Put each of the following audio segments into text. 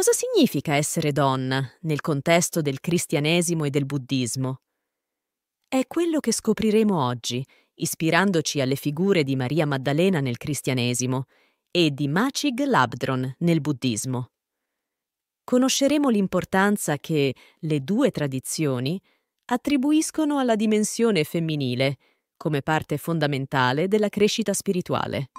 Cosa significa essere donna nel contesto del cristianesimo e del buddismo? È quello che scopriremo oggi, ispirandoci alle figure di Maria Maddalena nel cristianesimo e di Machig Labdron nel buddismo. Conosceremo l'importanza che le due tradizioni attribuiscono alla dimensione femminile come parte fondamentale della crescita spirituale.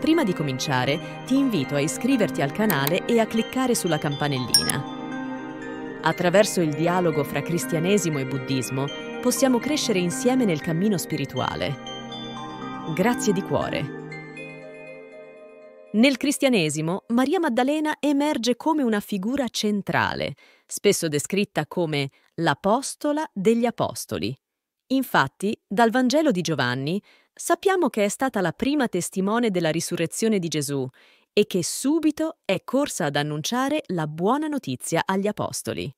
Prima di cominciare ti invito a iscriverti al canale e a cliccare sulla campanellina. Attraverso il dialogo fra cristianesimo e buddismo possiamo crescere insieme nel cammino spirituale. Grazie di cuore. Nel cristianesimo, Maria Maddalena emerge come una figura centrale, spesso descritta come l'apostola degli apostoli. Infatti, dal Vangelo di Giovanni sappiamo che è stata la prima testimone della risurrezione di Gesù e che subito è corsa ad annunciare la buona notizia agli apostoli.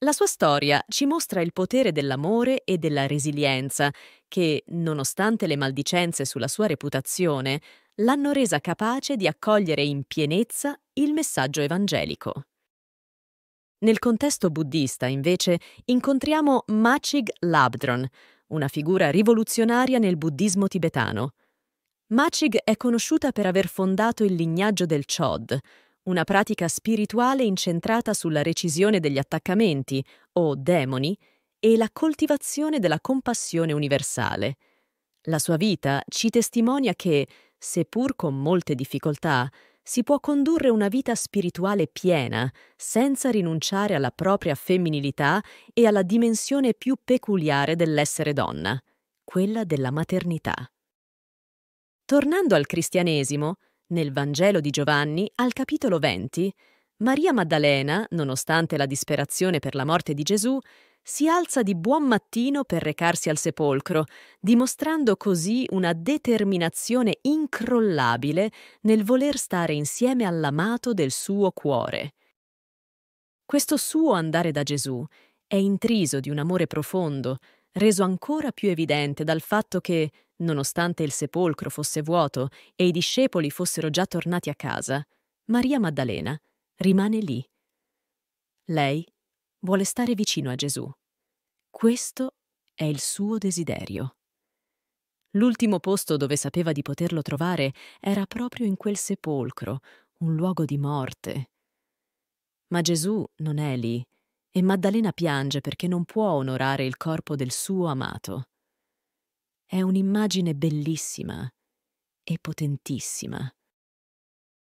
La sua storia ci mostra il potere dell'amore e della resilienza che, nonostante le maldicenze sulla sua reputazione, l'hanno resa capace di accogliere in pienezza il messaggio evangelico. Nel contesto buddista, invece, incontriamo Machig Labdron, una figura rivoluzionaria nel buddismo tibetano. Machig è conosciuta per aver fondato il lignaggio del Chod, una pratica spirituale incentrata sulla recisione degli attaccamenti, o demoni, e la coltivazione della compassione universale. La sua vita ci testimonia che, seppur con molte difficoltà, si può condurre una vita spirituale piena senza rinunciare alla propria femminilità e alla dimensione più peculiare dell'essere donna, quella della maternità. Tornando al cristianesimo, nel Vangelo di Giovanni, al capitolo 20, Maria Maddalena, nonostante la disperazione per la morte di Gesù, si alza di buon mattino per recarsi al sepolcro, dimostrando così una determinazione incrollabile nel voler stare insieme all'amato del suo cuore. Questo suo andare da Gesù è intriso di un amore profondo, reso ancora più evidente dal fatto che, nonostante il sepolcro fosse vuoto e i discepoli fossero già tornati a casa, Maria Maddalena rimane lì. Lei vuole stare vicino a Gesù. Questo è il suo desiderio. L'ultimo posto dove sapeva di poterlo trovare era proprio in quel sepolcro, un luogo di morte. Ma Gesù non è lì e Maddalena piange perché non può onorare il corpo del suo amato. È un'immagine bellissima e potentissima.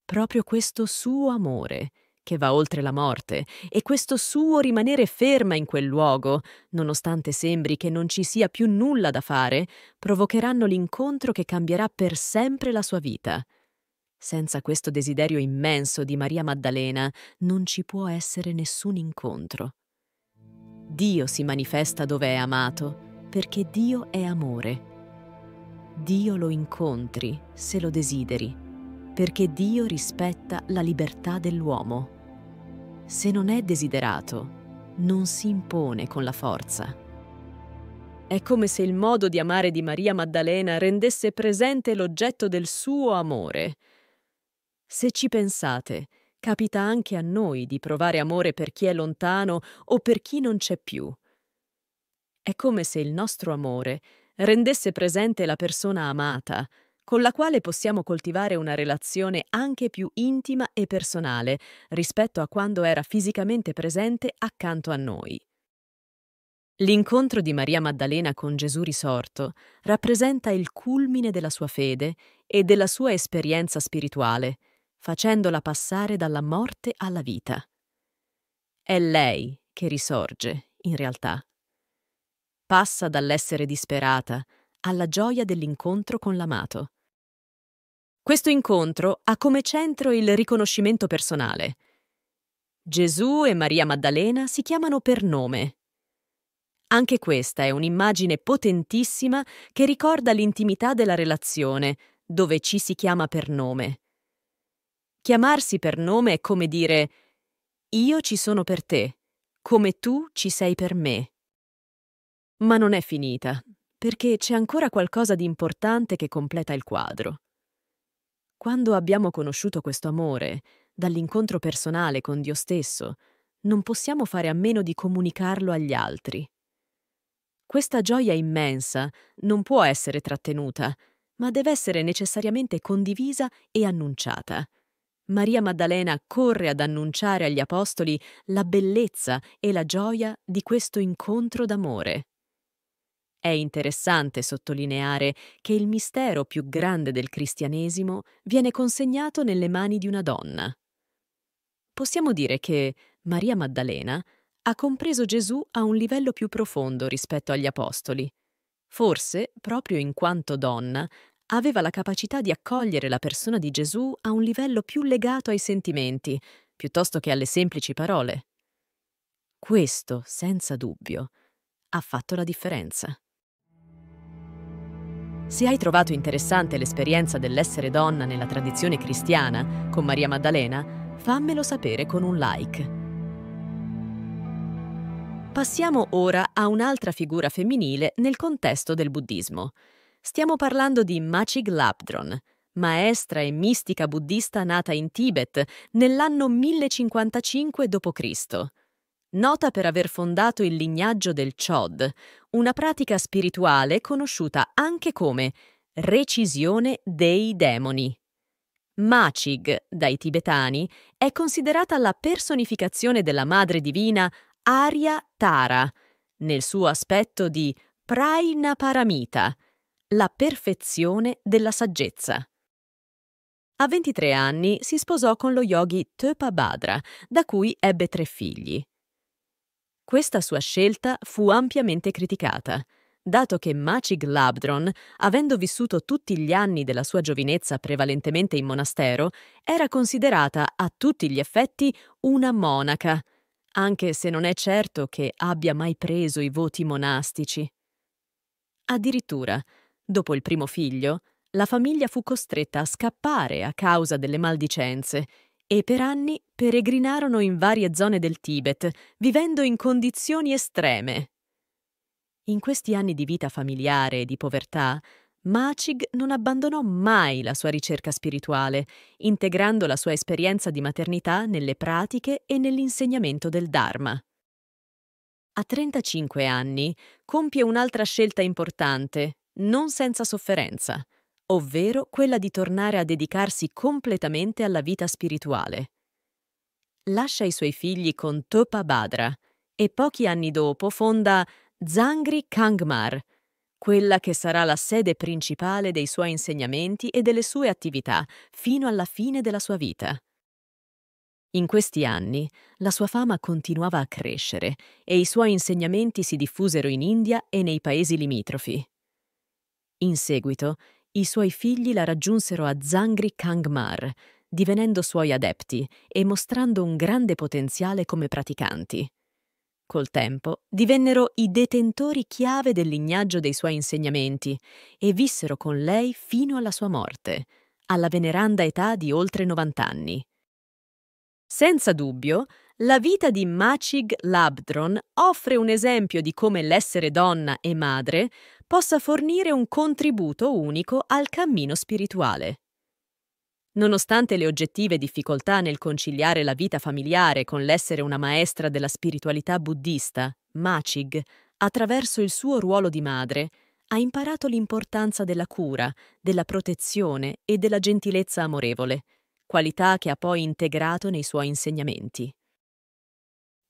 Proprio questo suo amore che va oltre la morte, e questo suo rimanere ferma in quel luogo, nonostante sembri che non ci sia più nulla da fare, provocheranno l'incontro che cambierà per sempre la sua vita. Senza questo desiderio immenso di Maria Maddalena non ci può essere nessun incontro. Dio si manifesta dove è amato, perché Dio è amore. Dio lo incontri se lo desideri, perché Dio rispetta la libertà dell'uomo se non è desiderato, non si impone con la forza. È come se il modo di amare di Maria Maddalena rendesse presente l'oggetto del suo amore. Se ci pensate, capita anche a noi di provare amore per chi è lontano o per chi non c'è più. È come se il nostro amore rendesse presente la persona amata, con la quale possiamo coltivare una relazione anche più intima e personale rispetto a quando era fisicamente presente accanto a noi. L'incontro di Maria Maddalena con Gesù risorto rappresenta il culmine della sua fede e della sua esperienza spirituale, facendola passare dalla morte alla vita. È lei che risorge, in realtà. Passa dall'essere disperata alla gioia dell'incontro con l'amato. Questo incontro ha come centro il riconoscimento personale. Gesù e Maria Maddalena si chiamano per nome. Anche questa è un'immagine potentissima che ricorda l'intimità della relazione, dove ci si chiama per nome. Chiamarsi per nome è come dire io ci sono per te, come tu ci sei per me. Ma non è finita, perché c'è ancora qualcosa di importante che completa il quadro. Quando abbiamo conosciuto questo amore, dall'incontro personale con Dio stesso, non possiamo fare a meno di comunicarlo agli altri. Questa gioia immensa non può essere trattenuta, ma deve essere necessariamente condivisa e annunciata. Maria Maddalena corre ad annunciare agli Apostoli la bellezza e la gioia di questo incontro d'amore. È interessante sottolineare che il mistero più grande del cristianesimo viene consegnato nelle mani di una donna. Possiamo dire che Maria Maddalena ha compreso Gesù a un livello più profondo rispetto agli apostoli. Forse, proprio in quanto donna, aveva la capacità di accogliere la persona di Gesù a un livello più legato ai sentimenti, piuttosto che alle semplici parole. Questo, senza dubbio, ha fatto la differenza. Se hai trovato interessante l'esperienza dell'essere donna nella tradizione cristiana con Maria Maddalena, fammelo sapere con un like. Passiamo ora a un'altra figura femminile nel contesto del buddismo. Stiamo parlando di Machig Labdron, maestra e mistica buddista nata in Tibet nell'anno 1055 d.C nota per aver fondato il lignaggio del Chod, una pratica spirituale conosciuta anche come recisione dei demoni. Machig, dai tibetani, è considerata la personificazione della madre divina Arya Tara, nel suo aspetto di Praina Paramita, la perfezione della saggezza. A 23 anni si sposò con lo yogi Tepa Badra, da cui ebbe tre figli. Questa sua scelta fu ampiamente criticata, dato che Macig Labdron, avendo vissuto tutti gli anni della sua giovinezza prevalentemente in monastero, era considerata a tutti gli effetti una monaca, anche se non è certo che abbia mai preso i voti monastici. Addirittura, dopo il primo figlio, la famiglia fu costretta a scappare a causa delle maldicenze e per anni peregrinarono in varie zone del Tibet, vivendo in condizioni estreme. In questi anni di vita familiare e di povertà, Macig non abbandonò mai la sua ricerca spirituale, integrando la sua esperienza di maternità nelle pratiche e nell'insegnamento del Dharma. A 35 anni compie un'altra scelta importante, non senza sofferenza – ovvero quella di tornare a dedicarsi completamente alla vita spirituale. Lascia i suoi figli con Topa Badra e pochi anni dopo fonda Zangri Kangmar, quella che sarà la sede principale dei suoi insegnamenti e delle sue attività fino alla fine della sua vita. In questi anni la sua fama continuava a crescere e i suoi insegnamenti si diffusero in India e nei paesi limitrofi. In seguito i suoi figli la raggiunsero a Zangri Kangmar, divenendo suoi adepti e mostrando un grande potenziale come praticanti. Col tempo divennero i detentori chiave del lignaggio dei suoi insegnamenti e vissero con lei fino alla sua morte, alla veneranda età di oltre 90 anni. Senza dubbio, la vita di Macig Labdron offre un esempio di come l'essere donna e madre possa fornire un contributo unico al cammino spirituale. Nonostante le oggettive difficoltà nel conciliare la vita familiare con l'essere una maestra della spiritualità buddista, Machig, attraverso il suo ruolo di madre, ha imparato l'importanza della cura, della protezione e della gentilezza amorevole, qualità che ha poi integrato nei suoi insegnamenti.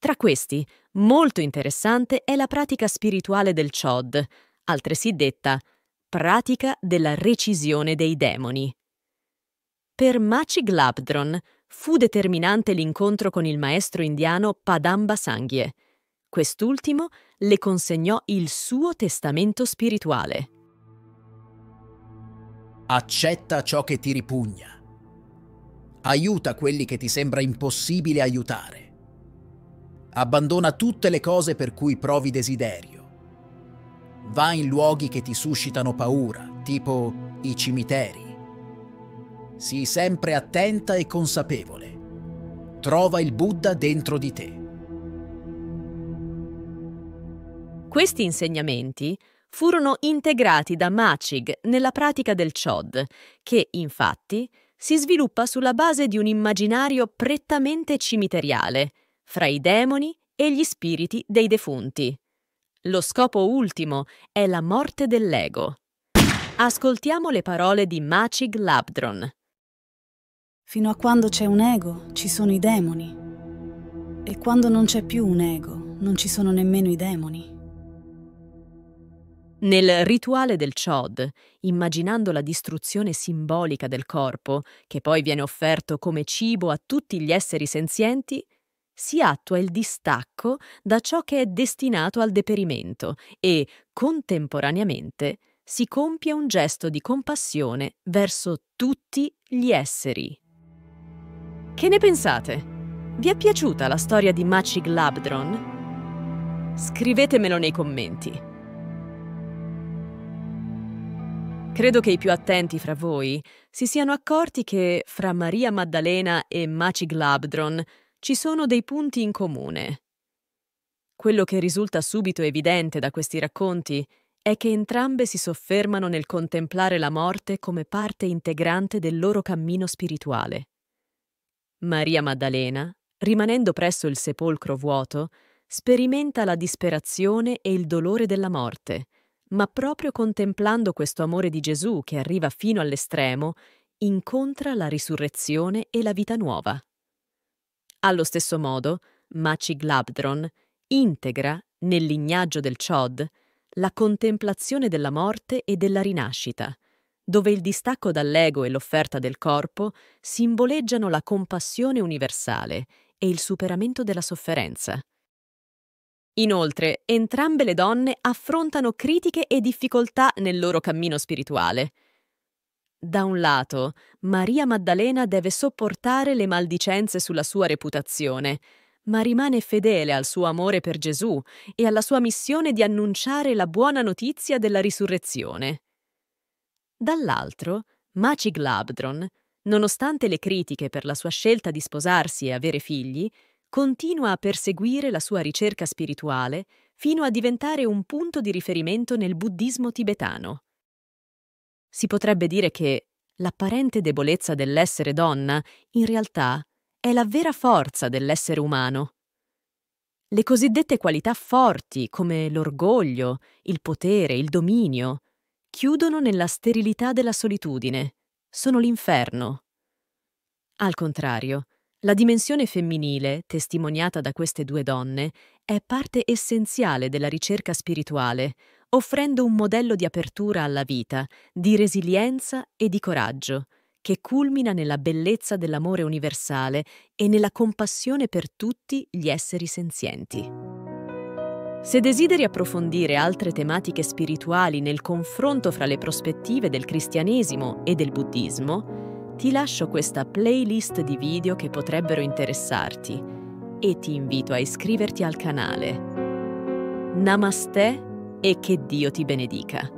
Tra questi, molto interessante è la pratica spirituale del Chod, altresì detta pratica della recisione dei demoni. Per Maci Glabdron fu determinante l'incontro con il maestro indiano Padamba Sanghie. Quest'ultimo le consegnò il suo testamento spirituale. Accetta ciò che ti ripugna. Aiuta quelli che ti sembra impossibile aiutare. Abbandona tutte le cose per cui provi desiderio Va in luoghi che ti suscitano paura, tipo i cimiteri. Sii sempre attenta e consapevole. Trova il Buddha dentro di te. Questi insegnamenti furono integrati da Macig nella pratica del Chod, che infatti si sviluppa sulla base di un immaginario prettamente cimiteriale, fra i demoni e gli spiriti dei defunti. Lo scopo ultimo è la morte dell'ego. Ascoltiamo le parole di Macig Labdron. Fino a quando c'è un ego, ci sono i demoni. E quando non c'è più un ego, non ci sono nemmeno i demoni. Nel rituale del Chod, immaginando la distruzione simbolica del corpo, che poi viene offerto come cibo a tutti gli esseri senzienti, si attua il distacco da ciò che è destinato al deperimento e, contemporaneamente, si compie un gesto di compassione verso tutti gli esseri. Che ne pensate? Vi è piaciuta la storia di Maci Glabdron? Scrivetemelo nei commenti. Credo che i più attenti fra voi si siano accorti che fra Maria Maddalena e Maci Glabdron ci sono dei punti in comune. Quello che risulta subito evidente da questi racconti è che entrambe si soffermano nel contemplare la morte come parte integrante del loro cammino spirituale. Maria Maddalena, rimanendo presso il sepolcro vuoto, sperimenta la disperazione e il dolore della morte, ma proprio contemplando questo amore di Gesù che arriva fino all'estremo, incontra la risurrezione e la vita nuova. Allo stesso modo, Maciglabdron integra nel lignaggio del Chod la contemplazione della morte e della rinascita, dove il distacco dall'ego e l'offerta del corpo simboleggiano la compassione universale e il superamento della sofferenza. Inoltre, entrambe le donne affrontano critiche e difficoltà nel loro cammino spirituale. Da un lato, Maria Maddalena deve sopportare le maldicenze sulla sua reputazione, ma rimane fedele al suo amore per Gesù e alla sua missione di annunciare la buona notizia della risurrezione. Dall'altro, Maci Glabdron, nonostante le critiche per la sua scelta di sposarsi e avere figli, continua a perseguire la sua ricerca spirituale fino a diventare un punto di riferimento nel buddismo tibetano. Si potrebbe dire che l'apparente debolezza dell'essere donna, in realtà, è la vera forza dell'essere umano. Le cosiddette qualità forti, come l'orgoglio, il potere, il dominio, chiudono nella sterilità della solitudine, sono l'inferno. Al contrario, la dimensione femminile, testimoniata da queste due donne, è parte essenziale della ricerca spirituale, offrendo un modello di apertura alla vita, di resilienza e di coraggio, che culmina nella bellezza dell'amore universale e nella compassione per tutti gli esseri senzienti. Se desideri approfondire altre tematiche spirituali nel confronto fra le prospettive del cristianesimo e del buddismo, ti lascio questa playlist di video che potrebbero interessarti e ti invito a iscriverti al canale. Namaste e che Dio ti benedica.